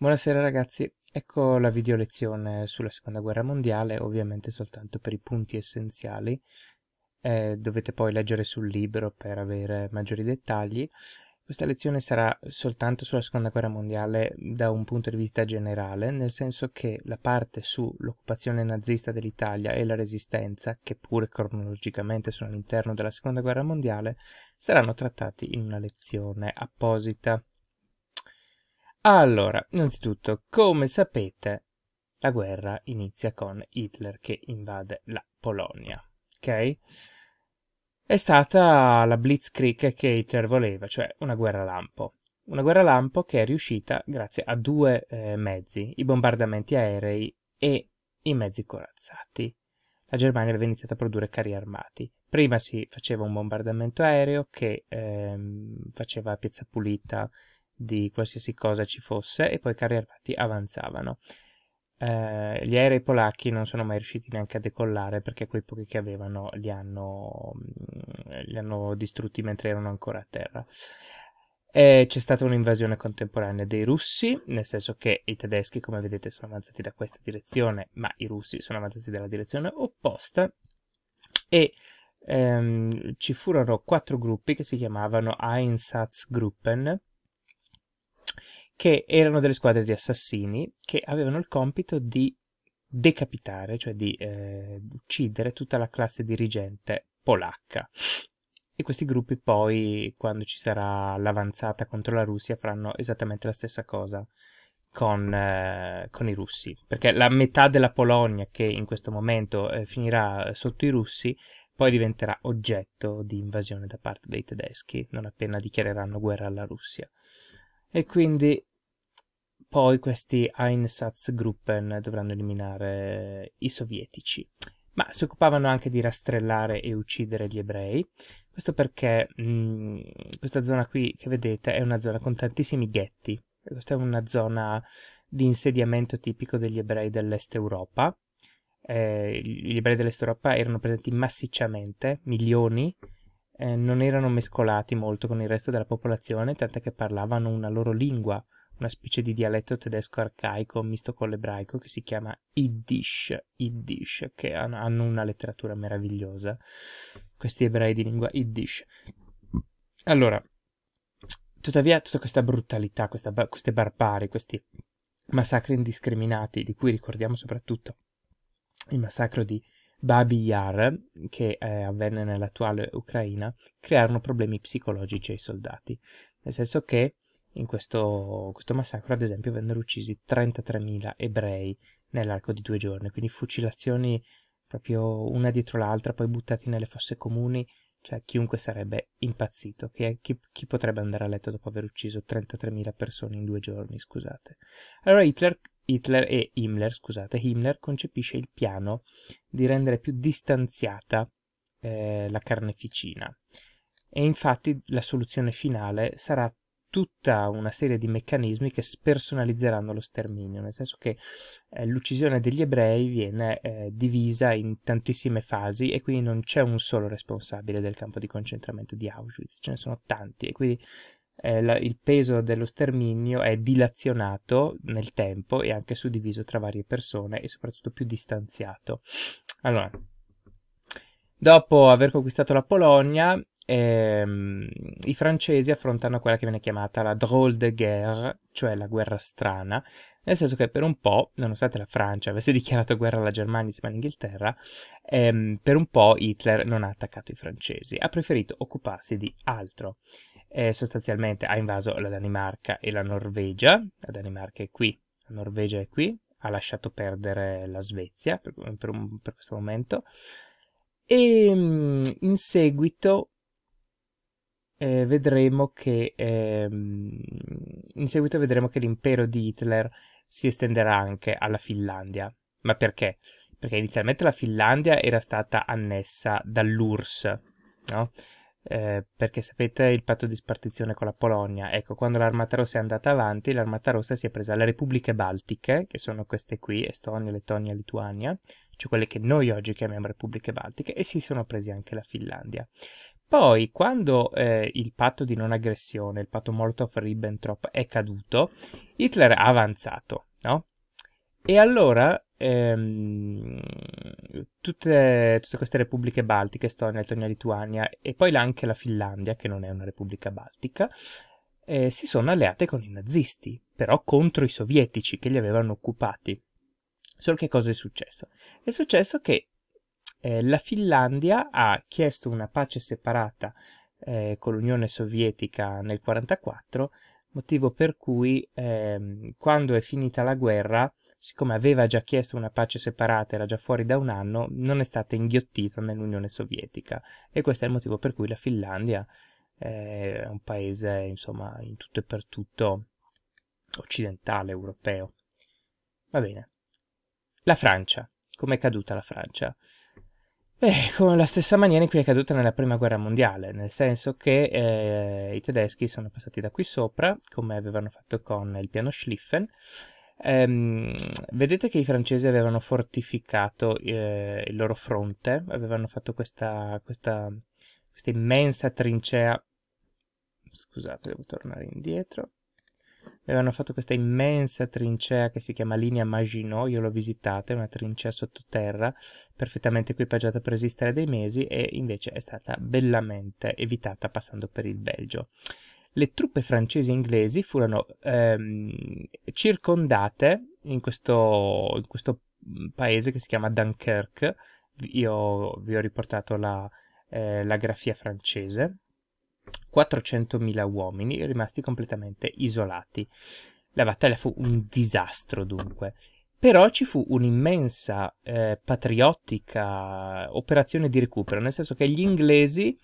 Buonasera ragazzi, ecco la video lezione sulla seconda guerra mondiale, ovviamente soltanto per i punti essenziali, eh, dovete poi leggere sul libro per avere maggiori dettagli. Questa lezione sarà soltanto sulla seconda guerra mondiale da un punto di vista generale, nel senso che la parte sull'occupazione nazista dell'Italia e la resistenza, che pure cronologicamente sono all'interno della seconda guerra mondiale, saranno trattati in una lezione apposita. Allora, innanzitutto, come sapete, la guerra inizia con Hitler che invade la Polonia, ok? È stata la Blitzkrieg che Hitler voleva, cioè una guerra lampo. Una guerra lampo che è riuscita grazie a due eh, mezzi, i bombardamenti aerei e i mezzi corazzati. La Germania aveva iniziato a produrre carri armati. Prima si faceva un bombardamento aereo che ehm, faceva Piazza Pulita di qualsiasi cosa ci fosse e poi i carri armati avanzavano. Eh, gli aerei polacchi non sono mai riusciti neanche a decollare perché quei pochi che avevano li hanno, mm, li hanno distrutti mentre erano ancora a terra. E c'è stata un'invasione contemporanea dei russi, nel senso che i tedeschi, come vedete, sono avanzati da questa direzione, ma i russi sono avanzati dalla direzione opposta. E ehm, ci furono quattro gruppi che si chiamavano Einsatzgruppen, che erano delle squadre di assassini che avevano il compito di decapitare, cioè di eh, uccidere tutta la classe dirigente polacca. E questi gruppi poi, quando ci sarà l'avanzata contro la Russia, faranno esattamente la stessa cosa con, eh, con i russi. Perché la metà della Polonia, che in questo momento eh, finirà sotto i russi, poi diventerà oggetto di invasione da parte dei tedeschi, non appena dichiareranno guerra alla Russia. E quindi poi questi Einsatzgruppen dovranno eliminare i sovietici, ma si occupavano anche di rastrellare e uccidere gli ebrei. Questo perché mh, mm, questa zona qui che vedete è una zona con tantissimi ghetti. Questa è una zona di insediamento tipico degli ebrei dell'Est Europa. Eh, gli ebrei dell'Est Europa erano presenti massicciamente, milioni, eh, non erano mescolati molto con il resto della popolazione, tant'è che parlavano una loro lingua, una specie di dialetto tedesco arcaico misto con l'ebraico che si chiama Yiddish, Yiddish che hanno una letteratura meravigliosa, questi ebrei di lingua Yiddish. Allora, tuttavia tutta questa brutalità, questa, queste barbari, questi massacri indiscriminati, di cui ricordiamo soprattutto il massacro di Babi Yar, che eh, avvenne nell'attuale Ucraina, crearono problemi psicologici ai soldati, nel senso che in questo, questo massacro, ad esempio, vennero uccisi 33.000 ebrei nell'arco di due giorni, quindi fucilazioni proprio una dietro l'altra, poi buttati nelle fosse comuni, cioè chiunque sarebbe impazzito, chi, chi, chi potrebbe andare a letto dopo aver ucciso 33.000 persone in due giorni, scusate. Allora Hitler, Hitler e Himmler, scusate, Himmler concepisce il piano di rendere più distanziata eh, la carneficina e infatti la soluzione finale sarà tutta una serie di meccanismi che spersonalizzeranno lo sterminio, nel senso che eh, l'uccisione degli ebrei viene eh, divisa in tantissime fasi e quindi non c'è un solo responsabile del campo di concentramento di Auschwitz, ce ne sono tanti e quindi eh, la, il peso dello sterminio è dilazionato nel tempo e anche suddiviso tra varie persone e soprattutto più distanziato. Allora, Dopo aver conquistato la Polonia, ehm, i francesi affrontano quella che viene chiamata la drôle de guerre, cioè la guerra strana, nel senso che per un po', nonostante la Francia avesse dichiarato guerra alla Germania insieme all'Inghilterra, ehm, per un po' Hitler non ha attaccato i francesi, ha preferito occuparsi di altro. Eh, sostanzialmente ha invaso la Danimarca e la Norvegia, la Danimarca è qui, la Norvegia è qui, ha lasciato perdere la Svezia per, per, un, per questo momento, e ehm, in seguito eh, vedremo che ehm, in seguito vedremo che l'impero di Hitler si estenderà anche alla Finlandia. Ma perché? Perché inizialmente la Finlandia era stata annessa dall'URSS, no? Eh, perché sapete il patto di spartizione con la Polonia. Ecco, quando l'armata rossa è andata avanti, l'armata rossa si è presa le repubbliche baltiche, che sono queste qui, Estonia, Lettonia, Lituania, cioè quelle che noi oggi chiamiamo repubbliche baltiche, e si sono presi anche la Finlandia. Poi, quando eh, il patto di non aggressione, il patto Molotov-Ribbentrop, è caduto, Hitler ha avanzato, no? E allora ehm, tutte, tutte, queste repubbliche baltiche, Estonia, Lettonia, Lituania e poi anche la Finlandia, che non è una repubblica baltica, eh, si sono alleate con i nazisti, però contro i sovietici che li avevano occupati. Solo che cosa è successo? È successo che eh, la Finlandia ha chiesto una pace separata eh, con l'Unione Sovietica nel 1944, motivo per cui eh, quando è finita la guerra, siccome aveva già chiesto una pace separata, era già fuori da un anno, non è stata inghiottita nell'Unione Sovietica e questo è il motivo per cui la Finlandia eh, è un paese insomma in tutto e per tutto occidentale, europeo. Va bene. La Francia. Com'è caduta la Francia? Beh, con la stessa maniera in cui è accaduta nella prima guerra mondiale, nel senso che eh, i tedeschi sono passati da qui sopra, come avevano fatto con il piano Schlieffen. Ehm, vedete che i francesi avevano fortificato eh, il loro fronte, avevano fatto questa, questa, questa immensa trincea. Scusate, devo tornare indietro avevano fatto questa immensa trincea che si chiama linea Maginot, io l'ho visitata, è una trincea sottoterra perfettamente equipaggiata per resistere dei mesi e invece è stata bellamente evitata passando per il Belgio. Le truppe francesi e inglesi furono ehm, circondate in questo, in questo mm, paese che si chiama Dunkerque, io vi ho riportato la, eh, la grafia francese 400.000 uomini rimasti completamente isolati. La battaglia fu un disastro dunque, però ci fu un'immensa eh, patriottica operazione di recupero, nel senso che gli inglesi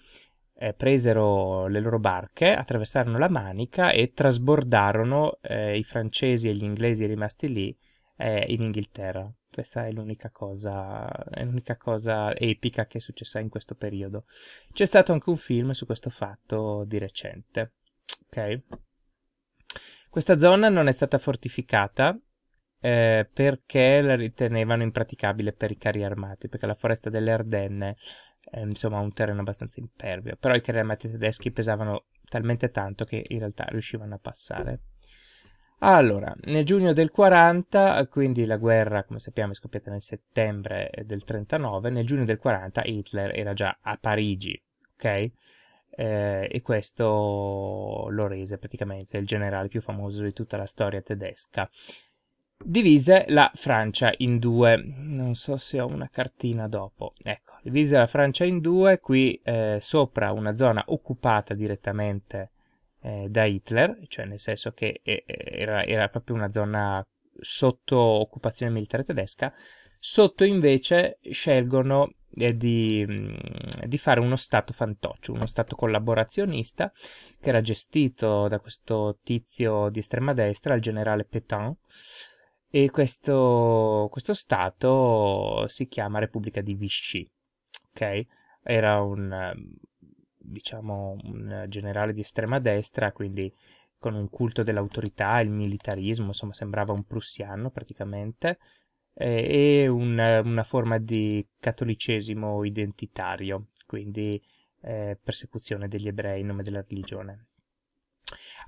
eh, presero le loro barche, attraversarono la Manica e trasbordarono eh, i francesi e gli inglesi rimasti lì eh, in Inghilterra. Questa è l'unica cosa, è l'unica cosa epica che è successa in questo periodo. C'è stato anche un film su questo fatto di recente. Ok? Questa zona non è stata fortificata eh, perché la ritenevano impraticabile per i carri armati, perché la foresta delle Ardenne è eh, insomma un terreno abbastanza impervio, però i carri armati tedeschi pesavano talmente tanto che in realtà riuscivano a passare. Allora, nel giugno del 40, quindi la guerra, come sappiamo, è scoppiata nel settembre del 39, nel giugno del 40 Hitler era già a Parigi, ok? Eh, e questo lo rese praticamente il generale più famoso di tutta la storia tedesca. Divise la Francia in due, non so se ho una cartina dopo, ecco, divise la Francia in due, qui eh, sopra una zona occupata direttamente eh, da Hitler, cioè nel senso che eh, era, era proprio una zona sotto occupazione militare tedesca, sotto invece scelgono eh, di, mm, di, fare uno stato fantoccio, uno stato collaborazionista che era gestito da questo tizio di estrema destra, il generale Pétain, e questo, questo stato si chiama Repubblica di Vichy, ok? Era un, diciamo, un eh, generale di estrema destra, quindi con un culto dell'autorità, il militarismo, insomma sembrava un prussiano praticamente, eh, e un, eh, una forma di cattolicesimo identitario, quindi eh, persecuzione degli ebrei in nome della religione.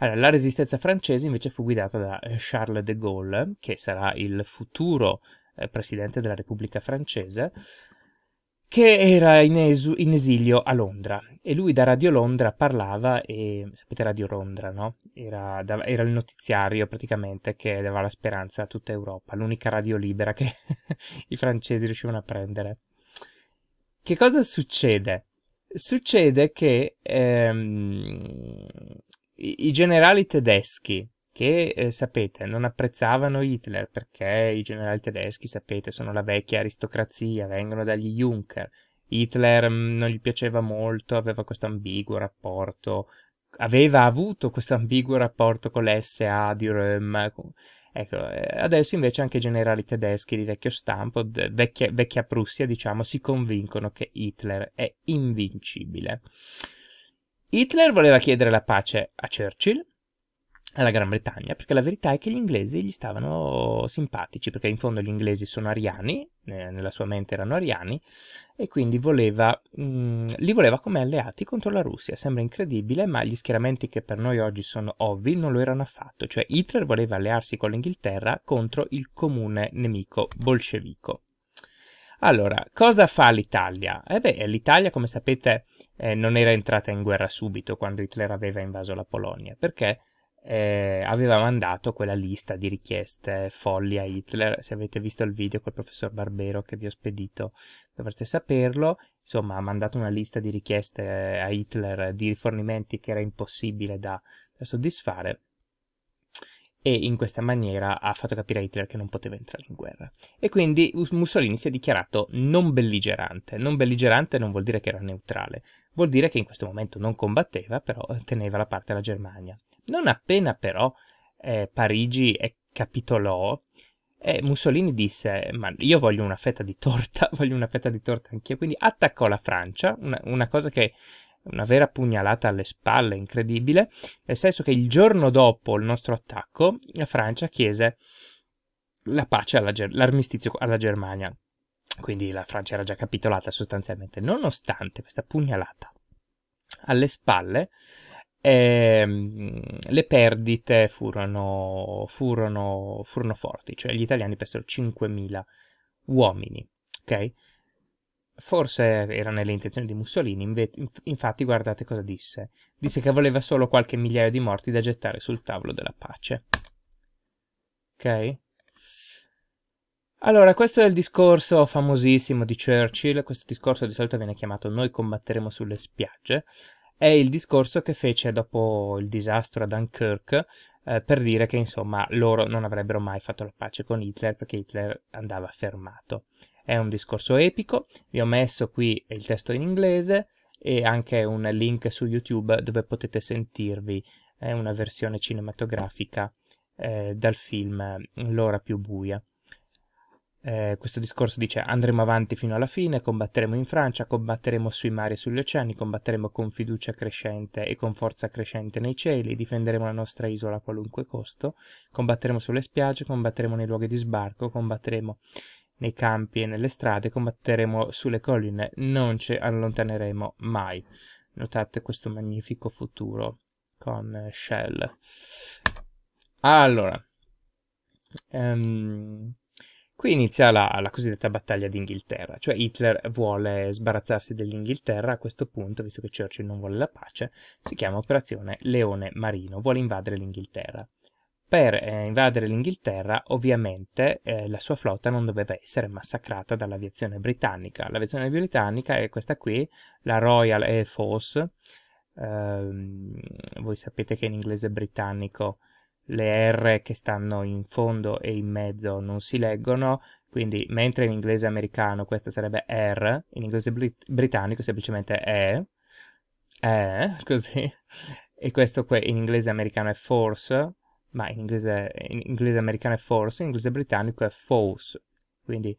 Allora, la resistenza francese invece fu guidata da eh, Charles de Gaulle, che sarà il futuro eh, presidente della Repubblica francese, che era in, esu- in, esilio a Londra e lui da Radio Londra parlava e sapete Radio Londra, no? Era, da, era il notiziario praticamente che dava la speranza a tutta Europa, l'unica radio libera che i francesi riuscivano a prendere. Che cosa succede? Succede che ehm, i, i generali tedeschi che eh, sapete non apprezzavano Hitler perché i generali tedeschi, sapete, sono la vecchia aristocrazia, vengono dagli Juncker. Hitler mh, mm, non gli piaceva molto, aveva questo ambiguo rapporto, aveva avuto questo ambiguo rapporto con l'SA di Röhm. Ecco, eh, adesso invece anche i generali tedeschi di vecchio stampo, vecchia, vecchia Prussia, diciamo, si convincono che Hitler è invincibile. Hitler voleva chiedere la pace a Churchill, alla Gran Bretagna, perché la verità è che gli inglesi gli stavano simpatici, perché in fondo gli inglesi sono ariani, eh, nella sua mente erano ariani, e quindi voleva, mh, mm, li voleva come alleati contro la Russia. Sembra incredibile, ma gli schieramenti che per noi oggi sono ovvi non lo erano affatto, cioè Hitler voleva allearsi con l'Inghilterra contro il comune nemico bolscevico. Allora, cosa fa l'Italia? Eh beh, l'Italia, come sapete, eh, non era entrata in guerra subito quando Hitler aveva invaso la Polonia, perché eh, aveva mandato quella lista di richieste folli a Hitler. Se avete visto il video col professor Barbero che vi ho spedito, dovreste saperlo. Insomma, ha mandato una lista di richieste eh, a Hitler di rifornimenti che era impossibile da, da soddisfare e in questa maniera ha fatto capire a Hitler che non poteva entrare in guerra. E quindi Mussolini si è dichiarato non belligerante. Non belligerante non vuol dire che era neutrale, vuol dire che in questo momento non combatteva, però teneva la parte della Germania. Non appena però eh, Parigi è capitolò, eh, Mussolini disse: Ma io voglio una fetta di torta, voglio una fetta di torta anch'io. Quindi attaccò la Francia, una, una cosa che una vera pugnalata alle spalle, incredibile, nel senso che il giorno dopo il nostro attacco, la Francia chiese la pace, alla Ger- l'armistizio alla Germania. Quindi la Francia era già capitolata sostanzialmente. Nonostante questa pugnalata alle spalle, e, ehm, le perdite furono, furono, furono, forti, cioè gli italiani persero 5.000 uomini, ok? Forse era nelle intenzioni di Mussolini, inve- infatti guardate cosa disse. Disse che voleva solo qualche migliaio di morti da gettare sul tavolo della pace. Ok? Allora, questo è il discorso famosissimo di Churchill, questo discorso di solito viene chiamato noi combatteremo sulle spiagge è il discorso che fece dopo il disastro a Dunkirk eh, per dire che insomma loro non avrebbero mai fatto la pace con Hitler perché Hitler andava fermato. È un discorso epico, vi ho messo qui il testo in inglese e anche un link su YouTube dove potete sentirvi eh, una versione cinematografica eh, dal film L'ora più buia eh, questo discorso dice andremo avanti fino alla fine, combatteremo in Francia, combatteremo sui mari e sugli oceani, combatteremo con fiducia crescente e con forza crescente nei cieli, difenderemo la nostra isola a qualunque costo, combatteremo sulle spiagge, combatteremo nei luoghi di sbarco, combatteremo nei campi e nelle strade, combatteremo sulle colline, non ci allontaneremo mai. Notate questo magnifico futuro con Shell. Allora, um, Qui inizia la, la cosiddetta battaglia d'Inghilterra, cioè Hitler vuole sbarazzarsi dell'Inghilterra a questo punto, visto che Churchill non vuole la pace, si chiama Operazione Leone Marino, vuole invadere l'Inghilterra. Per eh, invadere l'Inghilterra ovviamente eh, la sua flotta non doveva essere massacrata dall'aviazione britannica. L'aviazione britannica è questa qui, la Royal Air Force, eh, voi sapete che in inglese britannico le R che stanno in fondo e in mezzo non si leggono, quindi mentre in inglese americano questa sarebbe R, in inglese brit- britannico semplicemente E, E, così, e questo in inglese americano è force, ma in inglese, in inglese americano è force, in inglese britannico è false, quindi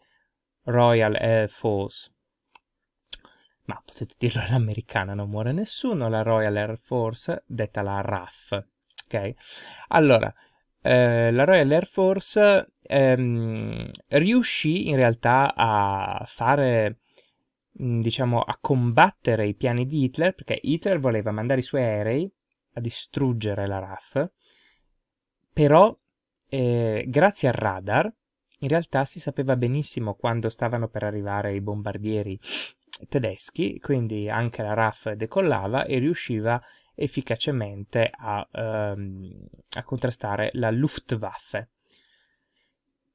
royal è false. Ma potete dirlo all'americana, non muore nessuno, la Royal Air Force, detta la RAF, Ok? Allora, eh, la Royal Air Force ehm, riuscì in realtà a fare mm, diciamo a combattere i piani di Hitler perché Hitler voleva mandare i suoi aerei a distruggere la RAF però eh, grazie al radar in realtà si sapeva benissimo quando stavano per arrivare i bombardieri tedeschi quindi anche la RAF decollava e riusciva a efficacemente a, ehm, a contrastare la Luftwaffe.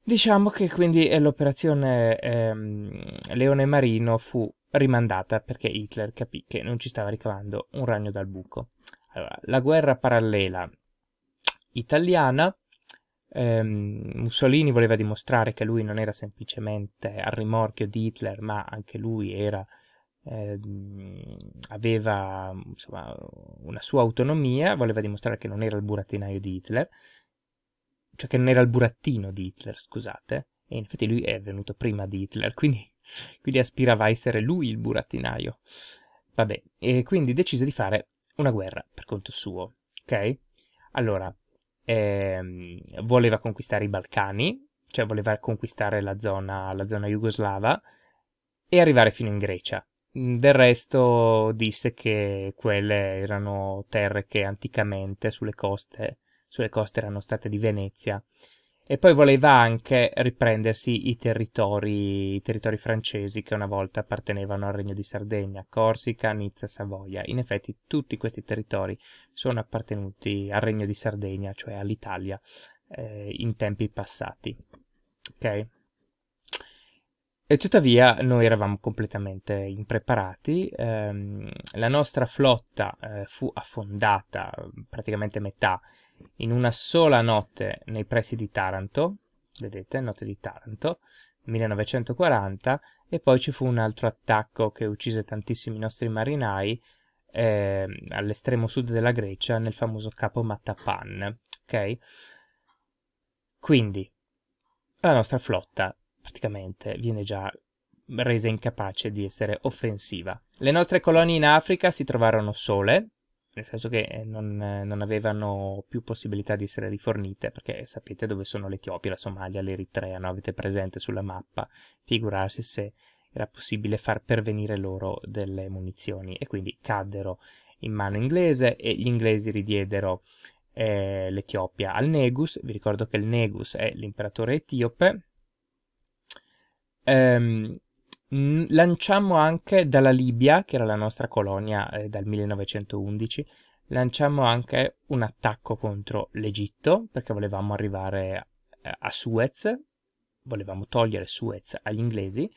Diciamo che quindi eh, l'operazione ehm, Leone Marino fu rimandata perché Hitler capì che non ci stava ricavando un ragno dal buco. Allora, la guerra parallela italiana, ehm, Mussolini voleva dimostrare che lui non era semplicemente al rimorchio di Hitler, ma anche lui era eh, aveva insomma, una sua autonomia, voleva dimostrare che non era il burattinaio di Hitler, cioè che non era il burattino di Hitler, scusate, e in effetti lui è venuto prima di Hitler, quindi, quindi aspirava a essere lui il burattinaio. Vabbè, e quindi decise di fare una guerra per conto suo, ok? Allora, eh, voleva conquistare i Balcani, cioè voleva conquistare la zona, la zona jugoslava e arrivare fino in Grecia. Mm, del resto disse che quelle erano terre che anticamente sulle coste, sulle coste erano state di Venezia e poi voleva anche riprendersi i territori, i territori, francesi che una volta appartenevano al Regno di Sardegna, Corsica, Nizza, Savoia. In effetti tutti questi territori sono appartenuti al Regno di Sardegna, cioè all'Italia, eh, in tempi passati. Ok? E tuttavia noi eravamo completamente impreparati, ehm, la nostra flotta eh, fu affondata mm, praticamente metà in una sola notte nei pressi di Taranto, vedete, notte di Taranto, 1940, e poi ci fu un altro attacco che uccise tantissimi nostri marinai eh, all'estremo sud della Grecia nel famoso capo Matapan, ok? Quindi la nostra flotta praticamente viene già resa incapace di essere offensiva. Le nostre colonie in Africa si trovarono sole, nel senso che eh, non, eh, non avevano più possibilità di essere rifornite, perché sapete dove sono l'Etiopia, la Somalia, l'Eritrea, no? avete presente sulla mappa, figurarsi se era possibile far pervenire loro delle munizioni e quindi caddero in mano inglese e gli inglesi ridiedero eh, l'Etiopia al Negus, vi ricordo che il Negus è l'imperatore etiope ehm, lanciammo anche dalla Libia, che era la nostra colonia eh, dal 1911, lanciamo anche un attacco contro l'Egitto perché volevamo arrivare a, a Suez, volevamo togliere Suez agli inglesi,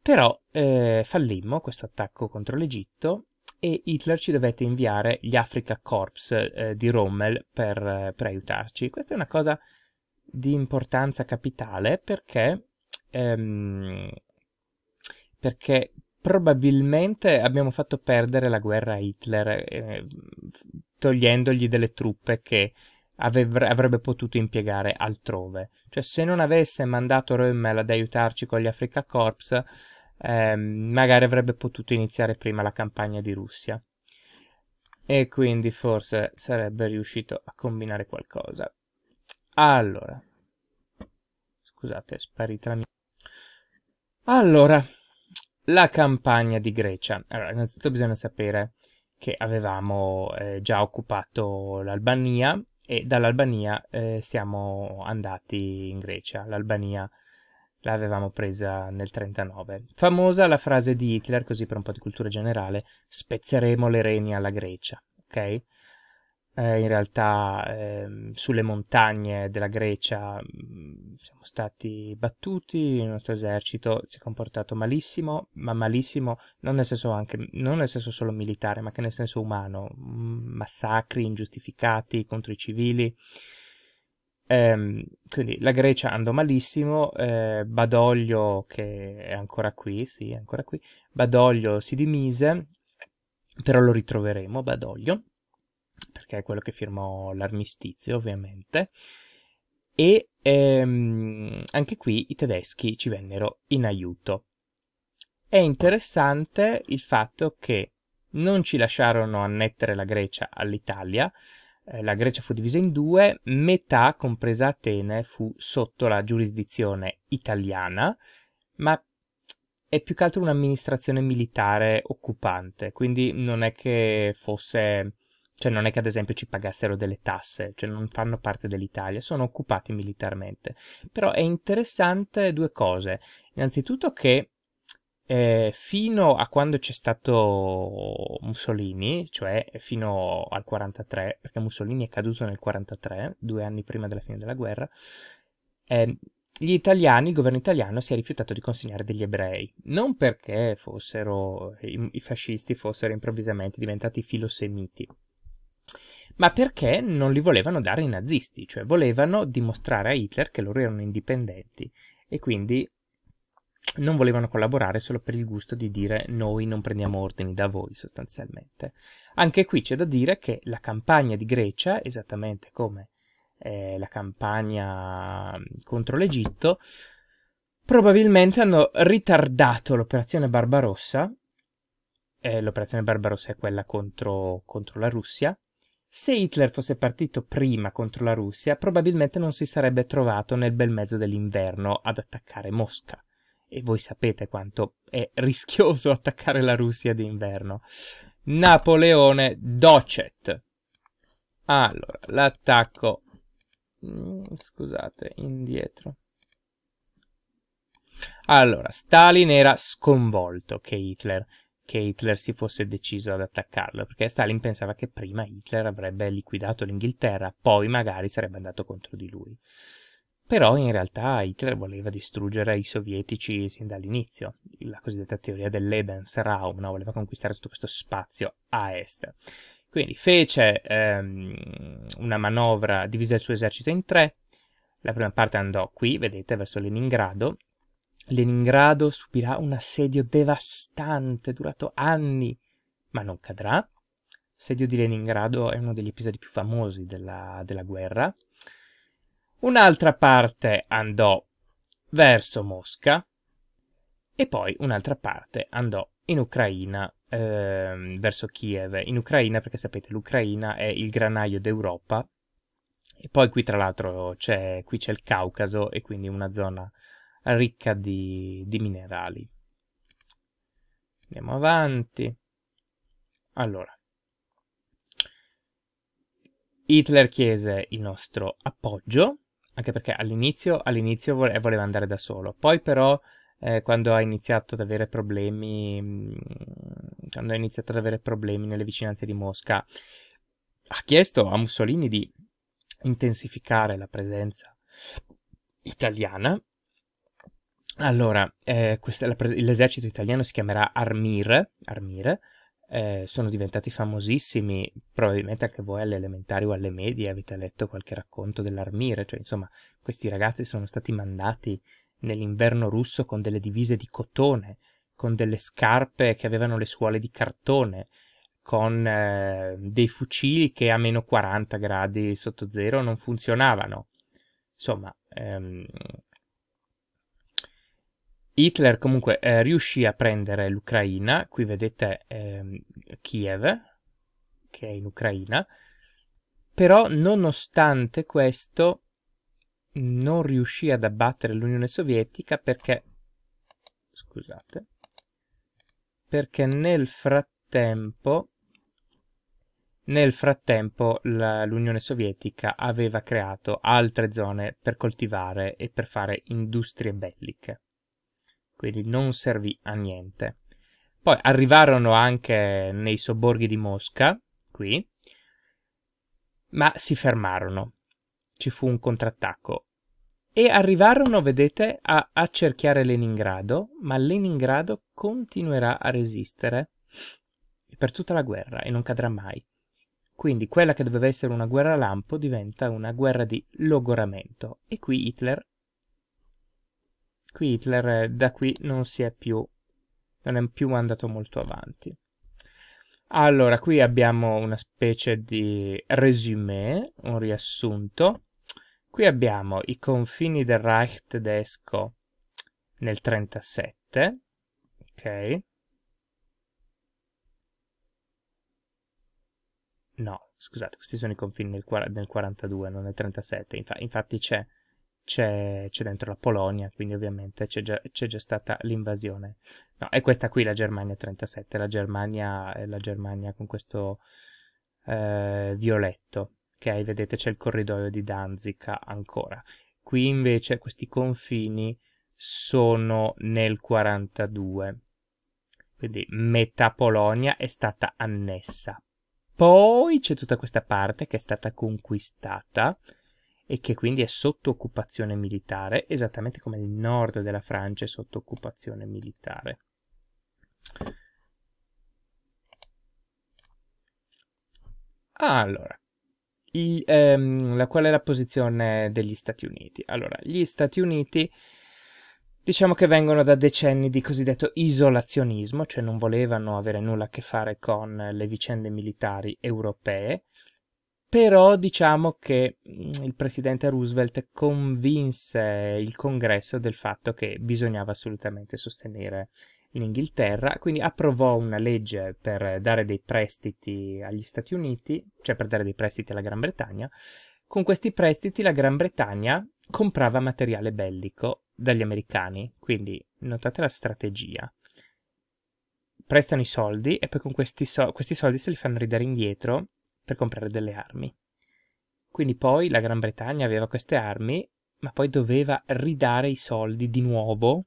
però eh, fallimmo questo attacco contro l'Egitto e Hitler ci dovette inviare gli Africa Corps eh, di Rommel per, per aiutarci. Questa è una cosa di importanza capitale perché ehm, perché probabilmente abbiamo fatto perdere la guerra a Hitler eh, togliendogli delle truppe che avrebbe potuto impiegare altrove. Cioè, se non avesse mandato Rommel ad aiutarci con gli Africa Corps, ehm, magari avrebbe potuto iniziare prima la campagna di Russia. E quindi forse sarebbe riuscito a combinare qualcosa. Allora, scusate, è sparita la mia. Allora, la campagna di Grecia. Allora, innanzitutto bisogna sapere che avevamo eh, già occupato l'Albania e dall'Albania eh, siamo andati in Grecia. L'Albania l'avevamo presa nel 39. Famosa la frase di Hitler, così per un po' di cultura generale, spezzeremo le reni alla Grecia, ok? eh, in realtà eh, sulle montagne della Grecia mm, siamo stati battuti, il nostro esercito si è comportato malissimo, ma malissimo non nel senso, anche, non nel senso solo militare, ma anche nel senso umano, mm, massacri ingiustificati contro i civili. Ehm, quindi la Grecia andò malissimo, eh, Badoglio che è ancora qui, sì, è ancora qui, Badoglio si dimise, però lo ritroveremo, Badoglio perché è quello che firmò l'armistizio ovviamente, e ehm, anche qui i tedeschi ci vennero in aiuto. È interessante il fatto che non ci lasciarono annettere la Grecia all'Italia, eh, la Grecia fu divisa in due, metà, compresa Atene, fu sotto la giurisdizione italiana, ma è più che altro un'amministrazione militare occupante, quindi non è che fosse cioè non è che ad esempio ci pagassero delle tasse, cioè non fanno parte dell'Italia, sono occupati militarmente. Però è interessante due cose. Innanzitutto che eh, fino a quando c'è stato Mussolini, cioè fino al 43, perché Mussolini è caduto nel 43, due anni prima della fine della guerra, eh, gli italiani, il governo italiano si è rifiutato di consegnare degli ebrei, non perché fossero, i, i fascisti fossero improvvisamente diventati filosemiti, ma perché non li volevano dare ai nazisti, cioè volevano dimostrare a Hitler che loro erano indipendenti e quindi non volevano collaborare solo per il gusto di dire noi non prendiamo ordini da voi sostanzialmente. Anche qui c'è da dire che la campagna di Grecia, esattamente come eh, la campagna mm, contro l'Egitto, probabilmente hanno ritardato l'operazione Barbarossa, eh, l'operazione Barbarossa è quella contro, contro la Russia, se Hitler fosse partito prima contro la Russia probabilmente non si sarebbe trovato nel bel mezzo dell'inverno ad attaccare Mosca e voi sapete quanto è rischioso attaccare la Russia d'inverno. Napoleone Docet. Allora, l'attacco mm, scusate, indietro. Allora, Stalin era sconvolto che Hitler che Hitler si fosse deciso ad attaccarlo, perché Stalin pensava che prima Hitler avrebbe liquidato l'Inghilterra, poi magari sarebbe andato contro di lui. Però in realtà Hitler voleva distruggere i sovietici sin dall'inizio, la cosiddetta teoria del Lebensraum, no? voleva conquistare tutto questo spazio a est. Quindi fece ehm, una manovra, divise il suo esercito in tre, la prima parte andò qui, vedete, verso Leningrado, Leningrado subirà un assedio devastante durato anni, ma non cadrà. L'assedio di Leningrado è uno degli episodi più famosi della, della guerra. Un'altra parte andò verso Mosca e poi un'altra parte andò in Ucraina eh, verso Kiev. In Ucraina, perché sapete, l'Ucraina è il granaio d'Europa. E poi qui, tra l'altro, c'è, qui c'è il Caucaso e quindi una zona ricca di, di minerali. Andiamo avanti. Allora, Hitler chiese il nostro appoggio, anche perché all'inizio, all'inizio voleva andare da solo, poi però eh, quando ha iniziato ad avere problemi, mm, quando ha iniziato ad avere problemi nelle vicinanze di Mosca, ha chiesto a Mussolini di intensificare la presenza italiana allora, eh, questa, la, l'esercito italiano si chiamerà Armir, Armir eh, sono diventati famosissimi, probabilmente anche voi alle elementari o alle medie avete letto qualche racconto dell'Armir, cioè insomma questi ragazzi sono stati mandati nell'inverno russo con delle divise di cotone, con delle scarpe che avevano le suole di cartone, con eh, dei fucili che a meno 40 gradi sotto zero non funzionavano. Insomma, ehm, Hitler comunque eh, riuscì a prendere l'Ucraina, qui vedete eh, Kiev, che è in Ucraina, però nonostante questo non riuscì ad abbattere l'Unione Sovietica perché scusate perché nel frattempo nel frattempo l'Unione Sovietica aveva creato altre zone per coltivare e per fare industrie belliche quindi non servì a niente. Poi arrivarono anche nei sobborghi di Mosca, qui, ma si fermarono. Ci fu un contrattacco e arrivarono, vedete, a accerchiare Leningrado, ma Leningrado continuerà a resistere per tutta la guerra e non cadrà mai. Quindi quella che doveva essere una guerra lampo diventa una guerra di logoramento e qui Hitler Qui Hitler eh, da qui non si è più, non è più andato molto avanti. Allora, qui abbiamo una specie di resumé, un riassunto. Qui abbiamo i confini del Reich tedesco nel 1937, ok? No, scusate, questi sono i confini nel 1942, non nel 1937, Infa infatti c'è c'è, c'è dentro la Polonia, quindi ovviamente c'è già, c'è già stata l'invasione. No, è questa qui la Germania 37, la Germania, eh, la Germania con questo eh, violetto. Ok, vedete c'è il corridoio di Danzig ancora. Qui invece questi confini sono nel 42. Quindi metà Polonia è stata annessa. Poi c'è tutta questa parte che è stata conquistata e che quindi è sotto occupazione militare, esattamente come il nord della Francia è sotto occupazione militare. Allora, il, ehm, la, qual è la posizione degli Stati Uniti? Allora, gli Stati Uniti diciamo che vengono da decenni di cosiddetto isolazionismo, cioè non volevano avere nulla a che fare con le vicende militari europee, però diciamo che mm, il presidente Roosevelt convinse il congresso del fatto che bisognava assolutamente sostenere l'Inghilterra, quindi approvò una legge per dare dei prestiti agli Stati Uniti, cioè per dare dei prestiti alla Gran Bretagna. Con questi prestiti la Gran Bretagna comprava materiale bellico dagli americani, quindi notate la strategia. Prestano i soldi e poi con questi, so- questi soldi se li fanno ridare indietro per comprare delle armi. Quindi poi la Gran Bretagna aveva queste armi, ma poi doveva ridare i soldi di nuovo,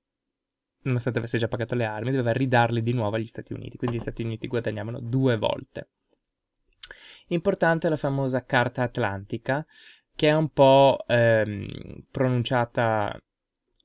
nonostante avesse già pagato le armi, doveva ridarle di nuovo agli Stati Uniti. Quindi gli Stati Uniti guadagnavano due volte. Importante la famosa Carta Atlantica, che è un po' ehm, pronunciata,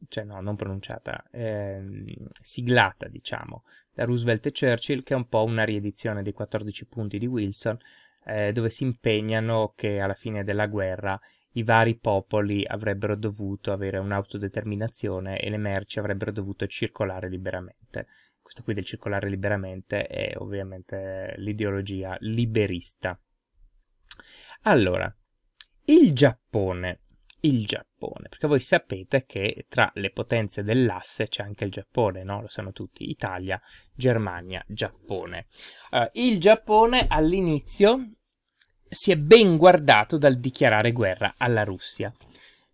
cioè no, non pronunciata, ehm, siglata, diciamo, da Roosevelt e Churchill, che è un po' una riedizione dei 14 punti di Wilson, eh, dove si impegnano che alla fine della guerra i vari popoli avrebbero dovuto avere un'autodeterminazione e le merci avrebbero dovuto circolare liberamente. Questo qui del circolare liberamente è ovviamente l'ideologia liberista. Allora, il Giappone il Giappone, perché voi sapete che tra le potenze dell'asse c'è anche il Giappone, no? lo sanno tutti, Italia, Germania, Giappone. Uh, il Giappone all'inizio si è ben guardato dal dichiarare guerra alla Russia,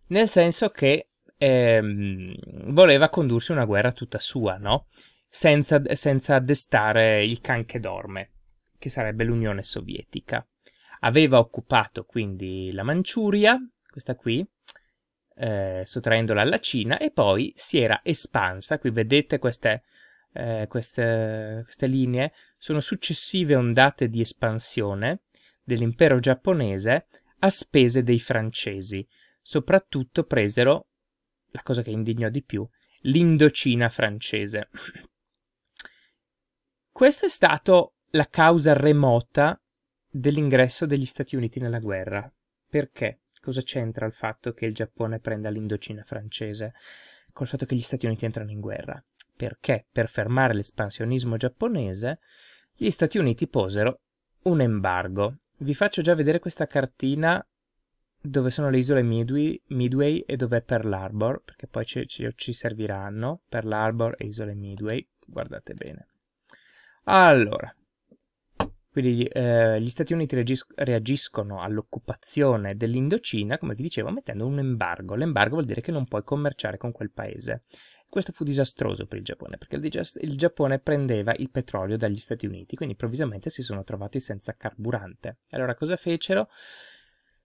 nel senso che ehm, voleva condursi una guerra tutta sua, no? senza, senza destare il can che dorme, che sarebbe l'Unione Sovietica. Aveva occupato quindi la Manciuria, questa qui, eh, sottraendola alla Cina e poi si era espansa. Qui vedete queste, eh, queste, queste linee sono successive ondate di espansione dell'impero giapponese a spese dei francesi. Soprattutto presero, la cosa che indignò di più, l'Indocina francese. Questa è stata la causa remota dell'ingresso degli Stati Uniti nella guerra. Perché? cosa c'entra il fatto che il Giappone prenda l'Indocina francese col fatto che gli Stati Uniti entrano in guerra? Perché per fermare l'espansionismo giapponese gli Stati Uniti posero un embargo. Vi faccio già vedere questa cartina dove sono le isole Midway, Midway e è Pearl Harbor, perché poi ci, ci, ci serviranno Pearl Harbor e isole Midway, guardate bene. Allora, quindi eh, gli Stati Uniti reagis- reagiscono all'occupazione dell'Indocina, come vi dicevo, mettendo un embargo. L'embargo vuol dire che non puoi commerciare con quel paese. Questo fu disastroso per il Giappone, perché il Giappone prendeva il petrolio dagli Stati Uniti, quindi improvvisamente si sono trovati senza carburante. Allora cosa fecero?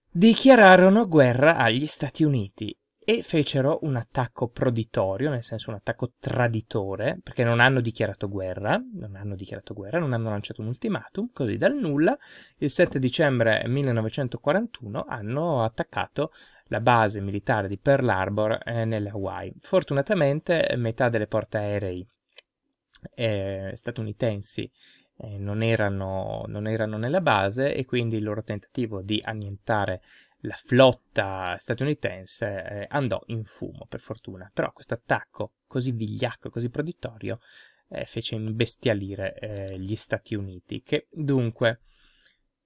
Dichiararono guerra agli Stati Uniti e fecero un attacco proditorio, nel senso un attacco traditore, perché non hanno dichiarato guerra, non hanno dichiarato guerra, non hanno lanciato un ultimatum, così dal nulla, il 7 dicembre 1941 hanno attaccato la base militare di Pearl Harbor eh, nelle Hawaii. Fortunatamente metà delle portaerei eh, statunitensi eh, non, erano, non erano nella base e quindi il loro tentativo di annientare la flotta statunitense eh, andò in fumo, per fortuna. Però questo attacco così vigliacco e così proditorio eh, fece imbestialire eh, gli Stati Uniti, che dunque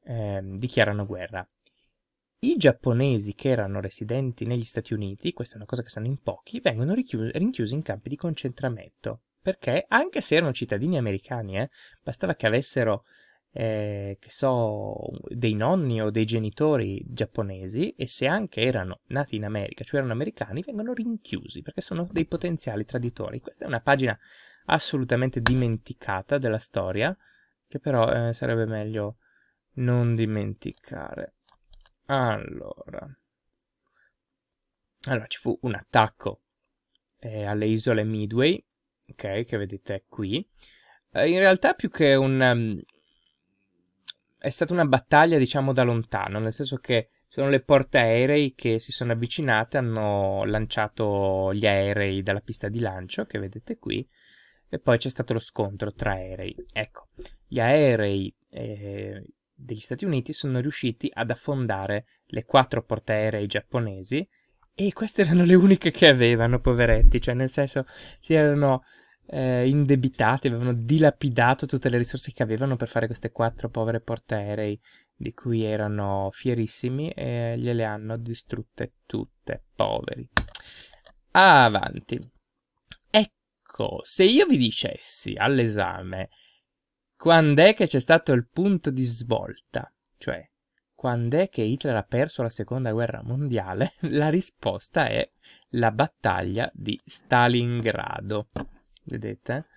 ehm, dichiarano guerra. I giapponesi che erano residenti negli Stati Uniti, questa è una cosa che sanno in pochi, vengono rinchiusi in campi di concentramento, perché anche se erano cittadini americani, eh, bastava che avessero eh, che so, dei nonni o dei genitori giapponesi e se anche erano nati in America, cioè erano americani, vengono rinchiusi perché sono dei potenziali traditori. Questa è una pagina assolutamente dimenticata della storia, che però eh, sarebbe meglio non dimenticare. Allora. allora ci fu un attacco eh, alle isole Midway, ok, che vedete qui. Eh, in realtà più che un, ehm, è stata una battaglia, diciamo, da lontano, nel senso che sono le portaerei che si sono avvicinate, hanno lanciato gli aerei dalla pista di lancio, che vedete qui, e poi c'è stato lo scontro tra aerei. Ecco, gli aerei eh, degli Stati Uniti sono riusciti ad affondare le quattro portaerei giapponesi e queste erano le uniche che avevano, poveretti, cioè nel senso si erano eh, indebitati, avevano dilapidato tutte le risorse che avevano per fare queste quattro povere portaerei di cui erano fierissimi e gliele hanno distrutte tutte, poveri. Avanti. Ecco, se io vi dicessi all'esame quando è che c'è stato il punto di svolta, cioè quando è che Hitler ha perso la seconda guerra mondiale, la risposta è la battaglia di Stalingrado vedete?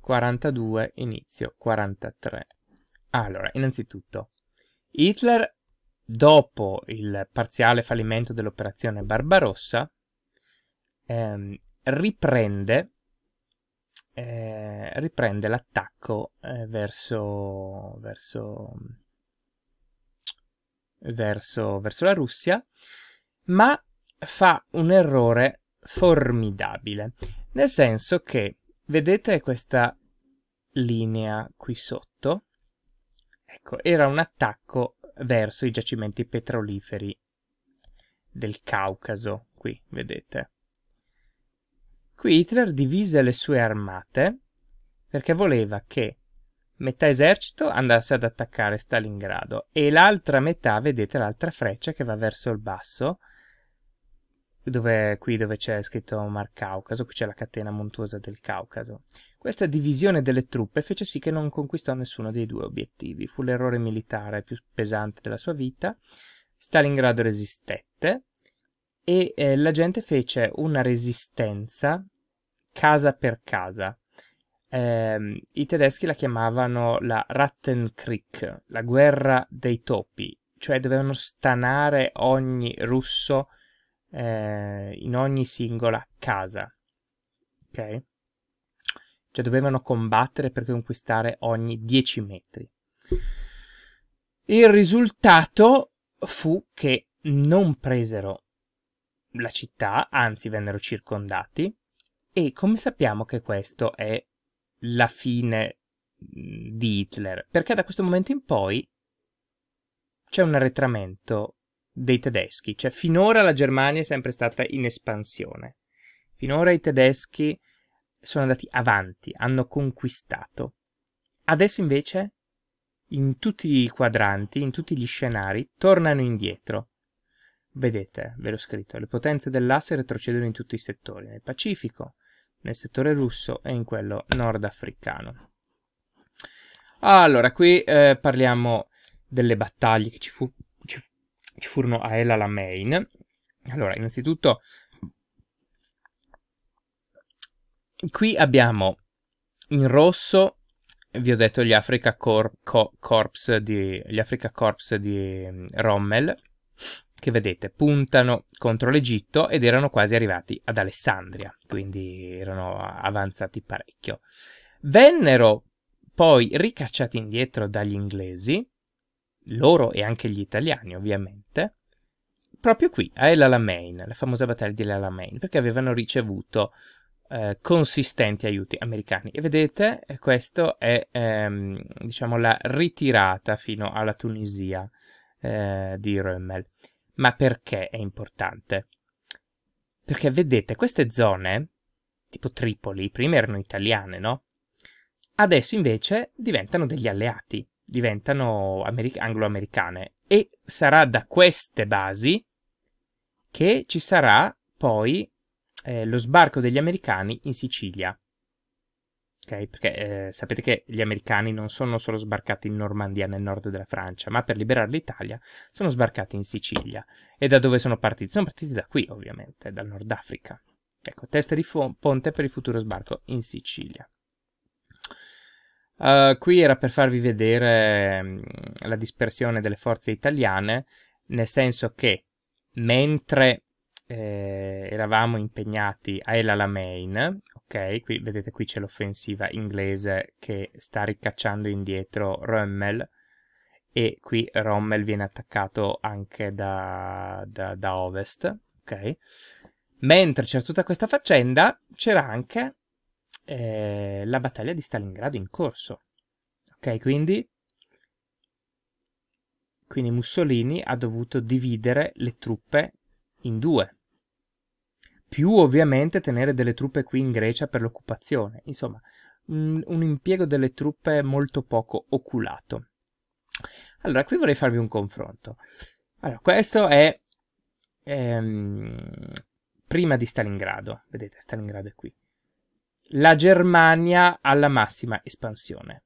42, inizio 43. Allora, innanzitutto, Hitler, dopo il parziale fallimento dell'operazione Barbarossa, ehm, riprende, eh, riprende l'attacco eh, verso, verso, verso, verso la Russia, ma fa un errore formidabile, nel senso che vedete questa linea qui sotto? Ecco, era un attacco verso i giacimenti petroliferi del Caucaso, qui, vedete. Qui Hitler divise le sue armate perché voleva che metà esercito andasse ad attaccare Stalingrado e l'altra metà, vedete l'altra freccia che va verso il basso, dove, qui dove c'è scritto Mar Caucaso, qui c'è la catena montuosa del Caucaso. Questa divisione delle truppe fece sì che non conquistò nessuno dei due obiettivi. Fu l'errore militare più pesante della sua vita. Stalingrado resistette e eh, la gente fece una resistenza casa per casa. Eh, I tedeschi la chiamavano la Rattenkrieg, la guerra dei topi, cioè dovevano stanare ogni russo eh, in ogni singola casa. Ok? Cioè dovevano combattere per conquistare ogni 10 metri. Il risultato fu che non presero la città, anzi vennero circondati e come sappiamo che questo è la fine mm, di Hitler, perché da questo momento in poi c'è un arretramento dei tedeschi, cioè finora la Germania è sempre stata in espansione, finora i tedeschi sono andati avanti, hanno conquistato. Adesso invece, in tutti i quadranti, in tutti gli scenari, tornano indietro. Vedete, ve l'ho scritto, le potenze dell'asse retrocedono in tutti i settori, nel Pacifico, nel settore russo e in quello nordafricano. Allora, qui eh, parliamo delle battaglie che ci fu, ci furono a Ela la Allora, innanzitutto, qui abbiamo in rosso, vi ho detto, gli Africa, Cor Co Corps, di, gli Africa Corps di mm, Rommel, che vedete puntano contro l'Egitto ed erano quasi arrivati ad Alessandria, quindi erano avanzati parecchio. Vennero poi ricacciati indietro dagli inglesi loro e anche gli italiani ovviamente, proprio qui, a El Alamein, la famosa battaglia di El Alamein, perché avevano ricevuto eh, consistenti aiuti americani. E vedete, eh, questa è ehm, diciamo la ritirata fino alla Tunisia eh, di Rommel. Ma perché è importante? Perché vedete, queste zone, tipo Tripoli, prima erano italiane, no? Adesso invece diventano degli alleati diventano americ- anglo-americane e sarà da queste basi che ci sarà poi eh, lo sbarco degli americani in Sicilia. Okay? Perché eh, sapete che gli americani non sono solo sbarcati in Normandia nel nord della Francia, ma per liberare l'Italia sono sbarcati in Sicilia. E da dove sono partiti? Sono partiti da qui, ovviamente, dal Nord Africa. Ecco, testa di fo- ponte per il futuro sbarco in Sicilia. Uh, qui era per farvi vedere mm, la dispersione delle forze italiane, nel senso che mentre eh, eravamo impegnati a El Alamein, ok, qui, vedete qui c'è l'offensiva inglese che sta ricacciando indietro Rommel e qui Rommel viene attaccato anche da, da, da ovest, ok. Mentre c'era tutta questa faccenda c'era anche eh, la battaglia di Stalingrado in corso. Ok, quindi, quindi Mussolini ha dovuto dividere le truppe in due. Più ovviamente tenere delle truppe qui in Grecia per l'occupazione. Insomma, un, un impiego delle truppe molto poco oculato. Allora, qui vorrei farvi un confronto. Allora, questo è ehm, prima di Stalingrado. Vedete, Stalingrado è qui la Germania alla massima espansione.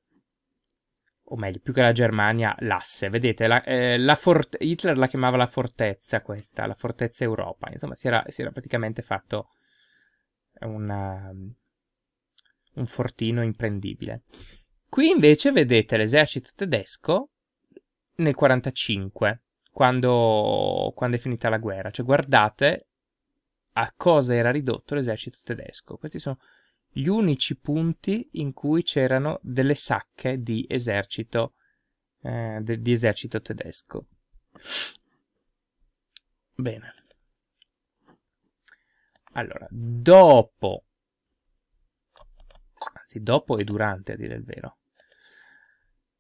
O meglio, più che la Germania, l'asse. Vedete, la, eh, la Hitler la chiamava la fortezza questa, la fortezza Europa. Insomma, si era, si era praticamente fatto una, um, un fortino imprendibile. Qui invece vedete l'esercito tedesco nel 45, quando, quando è finita la guerra. Cioè, guardate a cosa era ridotto l'esercito tedesco. Questi sono gli unici punti in cui c'erano delle sacche di esercito, eh, de, di esercito tedesco. Bene. Allora, dopo, anzi dopo e durante a dire il vero,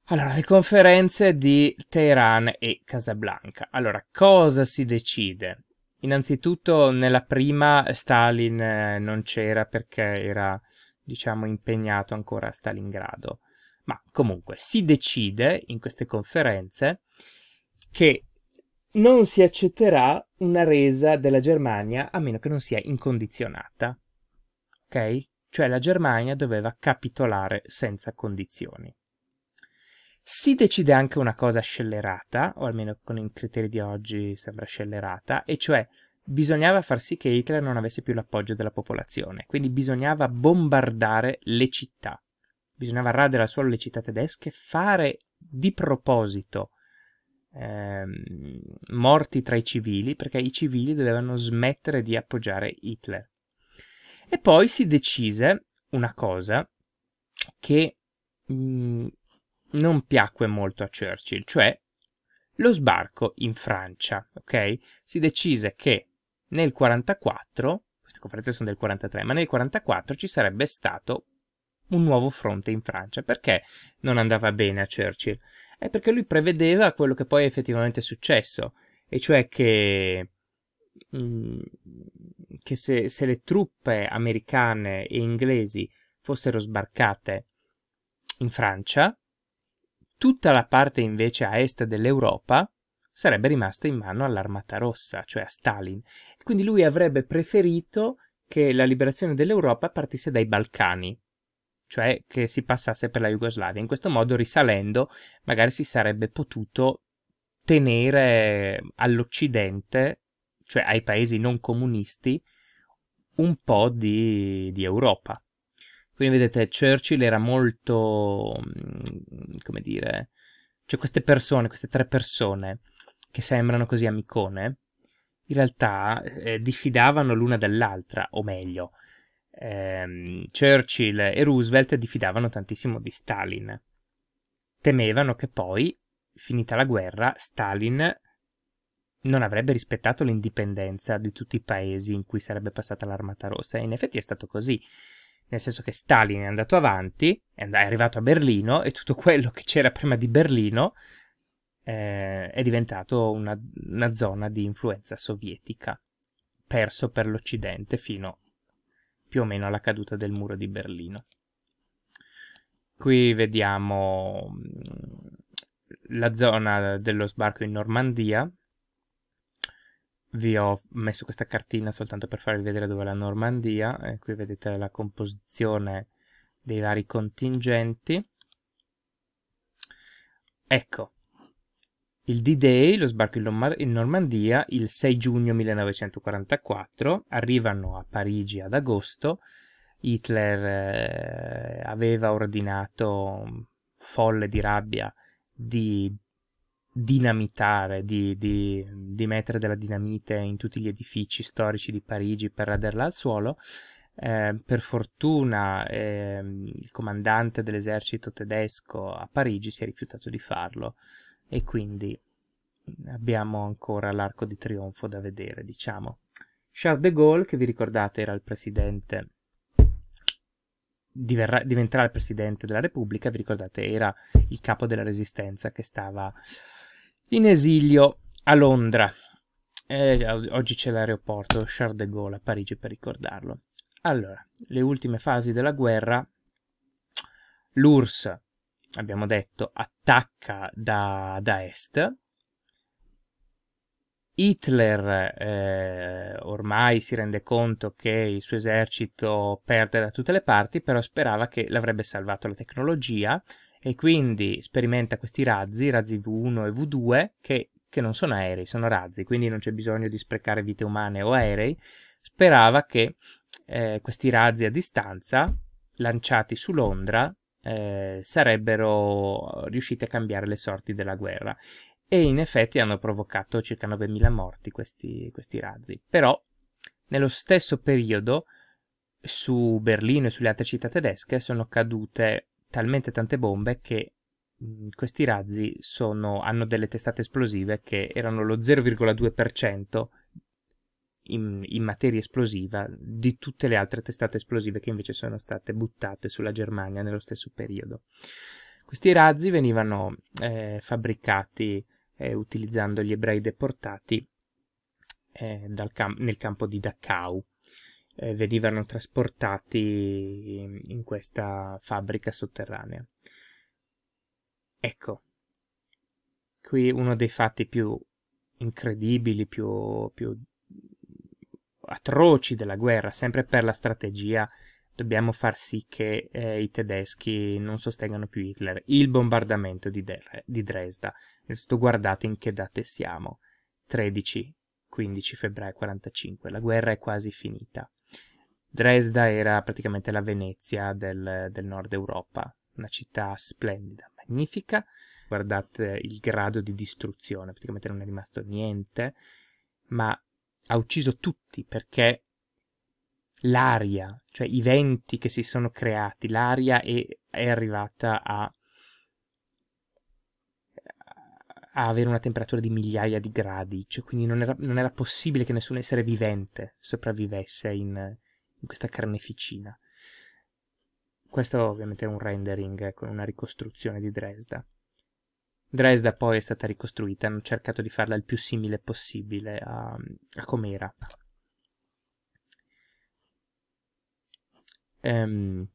allora, le conferenze di Teheran e Casablanca. Allora, cosa si decide? Innanzitutto nella prima Stalin eh, non c'era perché era, diciamo, impegnato ancora a Stalingrado. Ma comunque si decide in queste conferenze che non si accetterà una resa della Germania a meno che non sia incondizionata. Ok? Cioè la Germania doveva capitolare senza condizioni. Si decide anche una cosa scellerata, o almeno con i criteri di oggi sembra scellerata, e cioè bisognava far sì che Hitler non avesse più l'appoggio della popolazione, quindi bisognava bombardare le città, bisognava radere al suolo le città tedesche, fare di proposito eh, morti tra i civili, perché i civili dovevano smettere di appoggiare Hitler. E poi si decise una cosa che mh, mm, non piacque molto a Churchill, cioè lo sbarco in Francia, ok? Si decise che nel 1944, queste conferenze sono del 1943, ma nel 1944 ci sarebbe stato un nuovo fronte in Francia. Perché non andava bene a Churchill? È perché lui prevedeva quello che poi è effettivamente successo, e cioè che, mh, mm, che se, se le truppe americane e inglesi fossero sbarcate in Francia, Tutta la parte invece a est dell'Europa sarebbe rimasta in mano all'Armata Rossa, cioè a Stalin. Quindi lui avrebbe preferito che la liberazione dell'Europa partisse dai Balcani, cioè che si passasse per la Jugoslavia. In questo modo, risalendo, magari si sarebbe potuto tenere all'Occidente, cioè ai paesi non comunisti, un po' di, di Europa. Quindi vedete, Churchill era molto, mm, come dire, cioè queste persone, queste tre persone che sembrano così amicone, in realtà eh, diffidavano l'una dall'altra, o meglio, ehm, Churchill e Roosevelt diffidavano tantissimo di Stalin. Temevano che poi, finita la guerra, Stalin non avrebbe rispettato l'indipendenza di tutti i paesi in cui sarebbe passata l'armata rossa e in effetti è stato così nel senso che Stalin è andato avanti, è arrivato a Berlino e tutto quello che c'era prima di Berlino eh, è diventato una, una, zona di influenza sovietica, perso per l'Occidente fino più o meno alla caduta del muro di Berlino. Qui vediamo mm, la zona dello sbarco in Normandia, vi ho messo questa cartina soltanto per farvi vedere dove è la Normandia, e qui vedete la composizione dei vari contingenti. Ecco, il D-Day, lo sbarco in Normandia, il 6 giugno 1944, arrivano a Parigi ad agosto, Hitler eh, aveva ordinato, folle di rabbia, di dinamitare, di, di, di, mettere della dinamite in tutti gli edifici storici di Parigi per raderla al suolo. Eh, per fortuna eh, il comandante dell'esercito tedesco a Parigi si è rifiutato di farlo e quindi abbiamo ancora l'arco di trionfo da vedere, diciamo. Charles de Gaulle, che vi ricordate era il presidente diventerà il presidente della Repubblica, vi ricordate, era il capo della resistenza che stava in esilio a Londra. Eh, oggi c'è l'aeroporto Charles de Gaulle a Parigi per ricordarlo. Allora, le ultime fasi della guerra, l'URSS, abbiamo detto, attacca da, da est, Hitler eh, ormai si rende conto che il suo esercito perde da tutte le parti, però sperava che l'avrebbe salvato la tecnologia e quindi sperimenta questi razzi, razzi V1 e V2, che, che non sono aerei, sono razzi, quindi non c'è bisogno di sprecare vite umane o aerei. Sperava che eh, questi razzi a distanza, lanciati su Londra, eh, sarebbero riusciti a cambiare le sorti della guerra. E in effetti hanno provocato circa 9.000 morti questi, questi razzi. Però, nello stesso periodo, su Berlino e sulle altre città tedesche sono cadute talmente tante bombe che mh, mm, questi razzi sono, hanno delle testate esplosive che erano lo 0,2% in, in, materia esplosiva di tutte le altre testate esplosive che invece sono state buttate sulla Germania nello stesso periodo. Questi razzi venivano eh, fabbricati eh, utilizzando gli ebrei deportati eh, camp- nel campo di Dachau eh, venivano trasportati in questa fabbrica sotterranea. Ecco, qui uno dei fatti più incredibili, più, più atroci della guerra, sempre per la strategia dobbiamo far sì che eh, i tedeschi non sostengano più Hitler. Il bombardamento di, De- di Dresda. Adesso guardate in che date siamo. 13-15 febbraio 1945, La guerra è quasi finita. Dresda era praticamente la Venezia del, del nord Europa, una città splendida, magnifica. Guardate il grado di distruzione, praticamente non è rimasto niente, ma ha ucciso tutti perché l'aria, cioè i venti che si sono creati, l'aria è, è arrivata a, a, avere una temperatura di migliaia di gradi, cioè quindi non era, non era possibile che nessun essere vivente sopravvivesse in, in questa carneficina. Questo ovviamente è un rendering con ecco, una ricostruzione di Dresda. Dresda poi è stata ricostruita, hanno cercato di farla il più simile possibile a, a com'era. Um,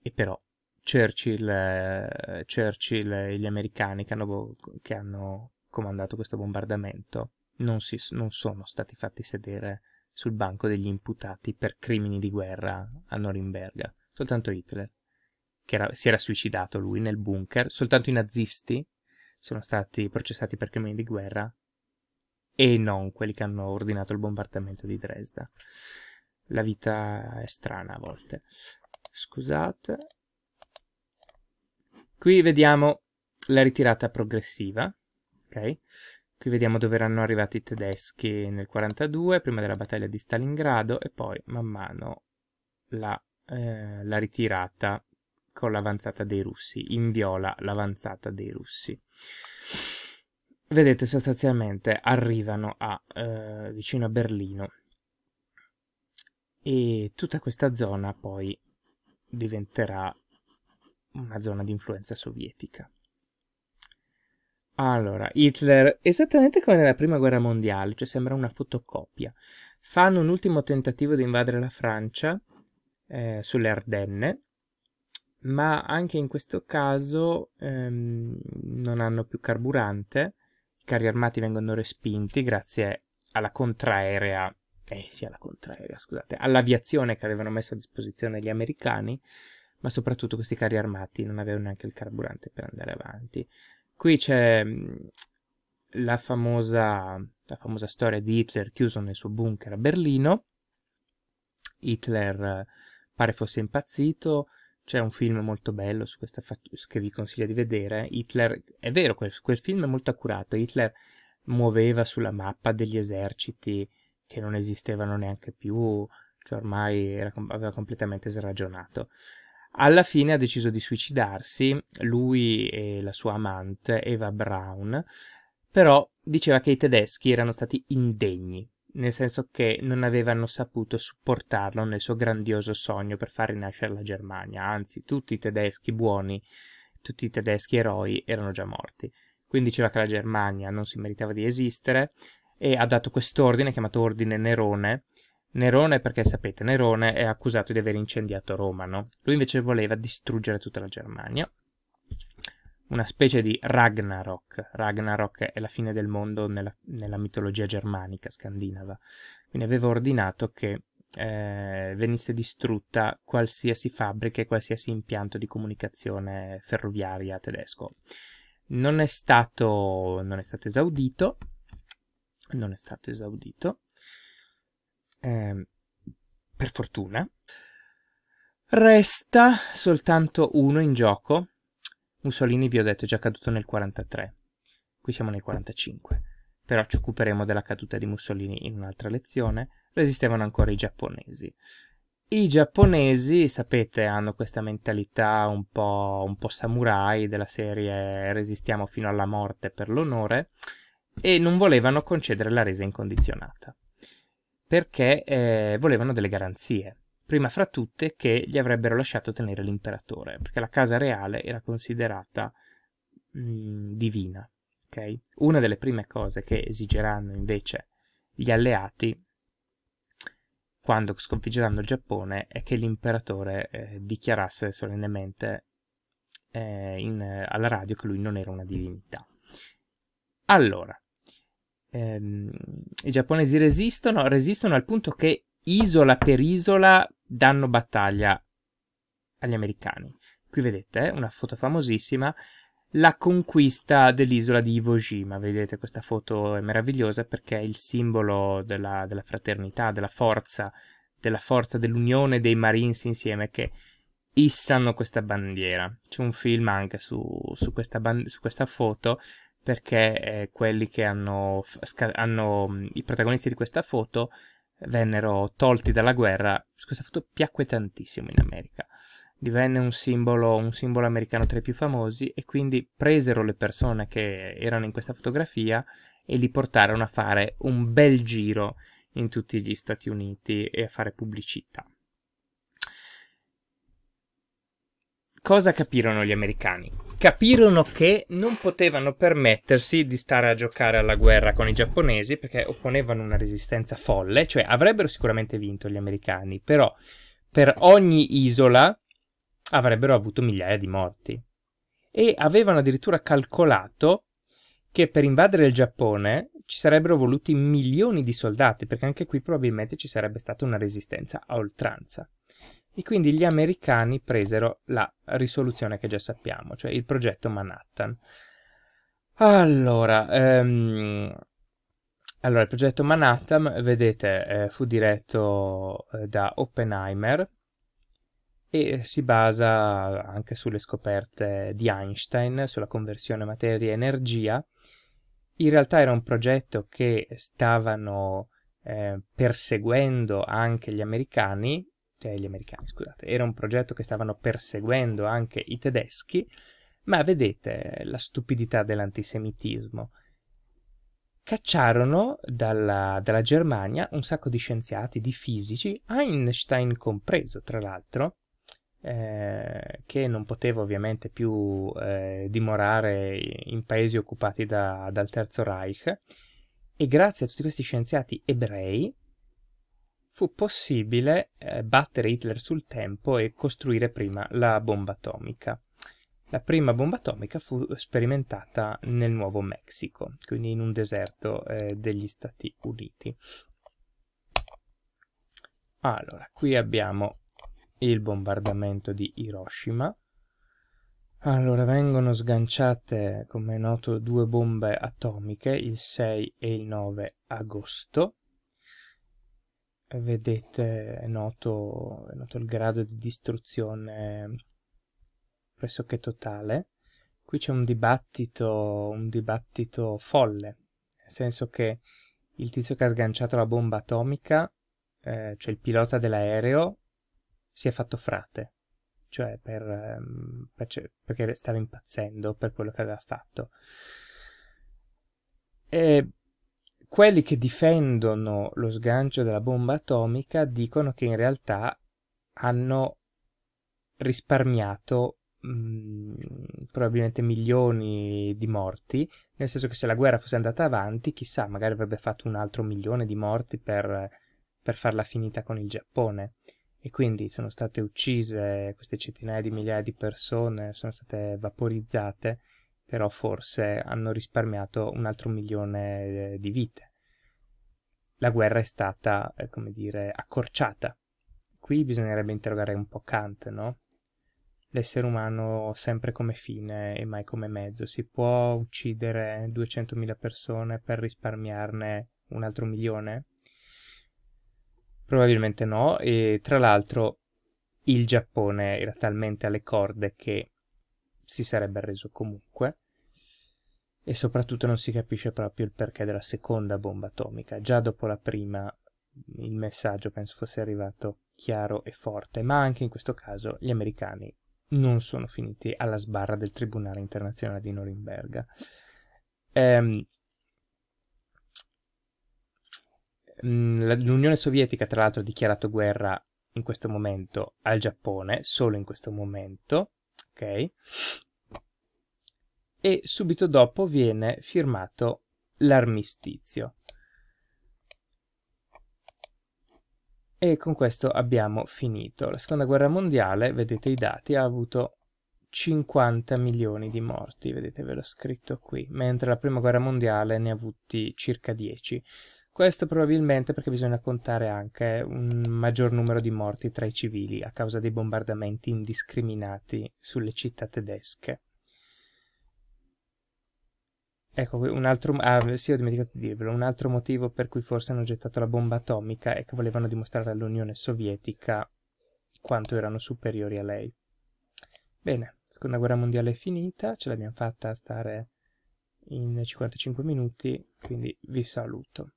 e però Churchill, Churchill, e gli americani che hanno, che hanno comandato questo bombardamento non, si, non sono stati fatti sedere sul banco degli imputati per crimini di guerra a Norimberga, soltanto Hitler, che era, si era suicidato lui nel bunker, soltanto i nazisti sono stati processati per crimini di guerra e non quelli che hanno ordinato il bombardamento di Dresda. La vita è strana a volte. Scusate. Qui vediamo la ritirata progressiva, ok? Qui vediamo dove erano arrivati i tedeschi nel 42, prima della battaglia di Stalingrado e poi man mano la, eh, la ritirata con l'avanzata dei russi, in viola l'avanzata dei russi. Vedete, sostanzialmente arrivano a, eh, vicino a Berlino e tutta questa zona poi diventerà una zona di influenza sovietica. Allora, Hitler, esattamente come nella prima guerra mondiale, cioè sembra una fotocopia. Fanno un ultimo tentativo di invadere la Francia eh, sulle Ardenne, ma anche in questo caso ehm, non hanno più carburante, i carri armati vengono respinti grazie alla contraerea, eh sì, alla contraerea, scusate, all'aviazione che avevano messo a disposizione gli americani, ma soprattutto questi carri armati non avevano neanche il carburante per andare avanti. Qui c'è mm, la famosa, la famosa storia di Hitler chiuso nel suo bunker a Berlino. Hitler eh, pare fosse impazzito, c'è un film molto bello su questa che vi consiglio di vedere. Hitler, è vero, quel, quel, film è molto accurato. Hitler muoveva sulla mappa degli eserciti che non esistevano neanche più, cioè ormai era, aveva completamente sragionato. Alla fine ha deciso di suicidarsi lui e la sua amante Eva Brown, però diceva che i tedeschi erano stati indegni, nel senso che non avevano saputo supportarlo nel suo grandioso sogno per far rinascere la Germania, anzi tutti i tedeschi buoni, tutti i tedeschi eroi erano già morti. Quindi diceva che la Germania non si meritava di esistere e ha dato quest'ordine chiamato Ordine Nerone Nerone, perché sapete, Nerone è accusato di aver incendiato Roma, no? Lui invece voleva distruggere tutta la Germania. Una specie di Ragnarok. Ragnarok è la fine del mondo nella, nella mitologia germanica, scandinava. Quindi aveva ordinato che eh, venisse distrutta qualsiasi fabbrica e qualsiasi impianto di comunicazione ferroviaria tedesco. Non è stato, non è stato esaudito. Non è stato esaudito eh, per fortuna. Resta soltanto uno in gioco. Mussolini, vi ho detto, è già caduto nel 43. Qui siamo nel 45. Però ci occuperemo della caduta di Mussolini in un'altra lezione. Resistevano ancora i giapponesi. I giapponesi, sapete, hanno questa mentalità un po', un po' samurai della serie resistiamo fino alla morte per l'onore e non volevano concedere la resa incondizionata perché eh, volevano delle garanzie, prima fra tutte che gli avrebbero lasciato tenere l'imperatore, perché la casa reale era considerata mh, mm, divina. Okay? Una delle prime cose che esigeranno invece gli alleati quando sconfiggeranno il Giappone è che l'imperatore eh, dichiarasse solennemente eh, in, alla radio che lui non era una divinità. Allora, ehm, i giapponesi resistono, resistono al punto che isola per isola danno battaglia agli americani. Qui vedete eh, una foto famosissima, la conquista dell'isola di Iwo Jima. Vedete questa foto è meravigliosa perché è il simbolo della, della fraternità, della forza, della forza dell'unione dei Marines insieme che issano questa bandiera. C'è un film anche su, su, questa, su questa foto perché eh, quelli che hanno, hanno, mm, i protagonisti di questa foto vennero tolti dalla guerra. Questa foto piacque tantissimo in America. Divenne un simbolo, un simbolo americano tra i più famosi e quindi presero le persone che erano in questa fotografia e li portarono a fare un bel giro in tutti gli Stati Uniti e a fare pubblicità. Cosa capirono gli americani? capirono che non potevano permettersi di stare a giocare alla guerra con i giapponesi perché opponevano una resistenza folle, cioè avrebbero sicuramente vinto gli americani, però per ogni isola avrebbero avuto migliaia di morti. E avevano addirittura calcolato che per invadere il Giappone ci sarebbero voluti milioni di soldati, perché anche qui probabilmente ci sarebbe stata una resistenza a oltranza e quindi gli americani presero la risoluzione che già sappiamo, cioè il progetto Manhattan. Allora, ehm, allora il progetto Manhattan, vedete, eh, fu diretto eh, da Oppenheimer e si basa anche sulle scoperte di Einstein sulla conversione materia-energia. In realtà era un progetto che stavano eh, perseguendo anche gli americani cioè gli americani, scusate, era un progetto che stavano perseguendo anche i tedeschi, ma vedete la stupidità dell'antisemitismo. Cacciarono dalla, dalla Germania un sacco di scienziati, di fisici, Einstein compreso, tra l'altro, eh, che non poteva ovviamente più eh, dimorare in paesi occupati da, dal Terzo Reich, e grazie a tutti questi scienziati ebrei fu possibile eh, battere Hitler sul tempo e costruire prima la bomba atomica. La prima bomba atomica fu sperimentata nel Nuovo Messico, quindi in un deserto eh, degli Stati Uniti. Allora, qui abbiamo il bombardamento di Hiroshima. Allora, vengono sganciate, come è noto, due bombe atomiche il 6 e il 9 agosto vedete è noto, è noto il grado di distruzione pressoché totale. Qui c'è un dibattito, un dibattito folle, nel senso che il tizio che ha sganciato la bomba atomica, eh, cioè il pilota dell'aereo, si è fatto frate, cioè per, ehm, per, perché stava impazzendo per quello che aveva fatto. E quelli che difendono lo sgancio della bomba atomica dicono che in realtà hanno risparmiato mm, probabilmente milioni di morti, nel senso che se la guerra fosse andata avanti, chissà, magari avrebbe fatto un altro milione di morti per, per farla finita con il Giappone. E quindi sono state uccise queste centinaia di migliaia di persone, sono state vaporizzate però forse hanno risparmiato un altro milione eh, di vite. La guerra è stata, eh, come dire, accorciata. Qui bisognerebbe interrogare un po' Kant, no? L'essere umano sempre come fine e mai come mezzo. Si può uccidere 200.000 persone per risparmiarne un altro milione? Probabilmente no, e tra l'altro il Giappone era talmente alle corde che si sarebbe reso comunque e soprattutto non si capisce proprio il perché della seconda bomba atomica. Già dopo la prima il messaggio penso fosse arrivato chiaro e forte, ma anche in questo caso gli americani non sono finiti alla sbarra del Tribunale internazionale di Norimberga. Ehm, L'Unione Sovietica, tra l'altro, ha dichiarato guerra in questo momento al Giappone, solo in questo momento, ok? e subito dopo viene firmato l'armistizio. E con questo abbiamo finito. La seconda guerra mondiale, vedete i dati, ha avuto 50 milioni di morti, vedete ve l'ho scritto qui, mentre la prima guerra mondiale ne ha avuti circa 10. Questo probabilmente perché bisogna contare anche un maggior numero di morti tra i civili a causa dei bombardamenti indiscriminati sulle città tedesche. Ecco, un altro, ah, sì, ho dimenticato di dirvelo, un altro motivo per cui forse hanno gettato la bomba atomica è che volevano dimostrare all'Unione Sovietica quanto erano superiori a lei. Bene, seconda guerra mondiale è finita, ce l'abbiamo fatta a stare in 55 minuti, quindi vi saluto.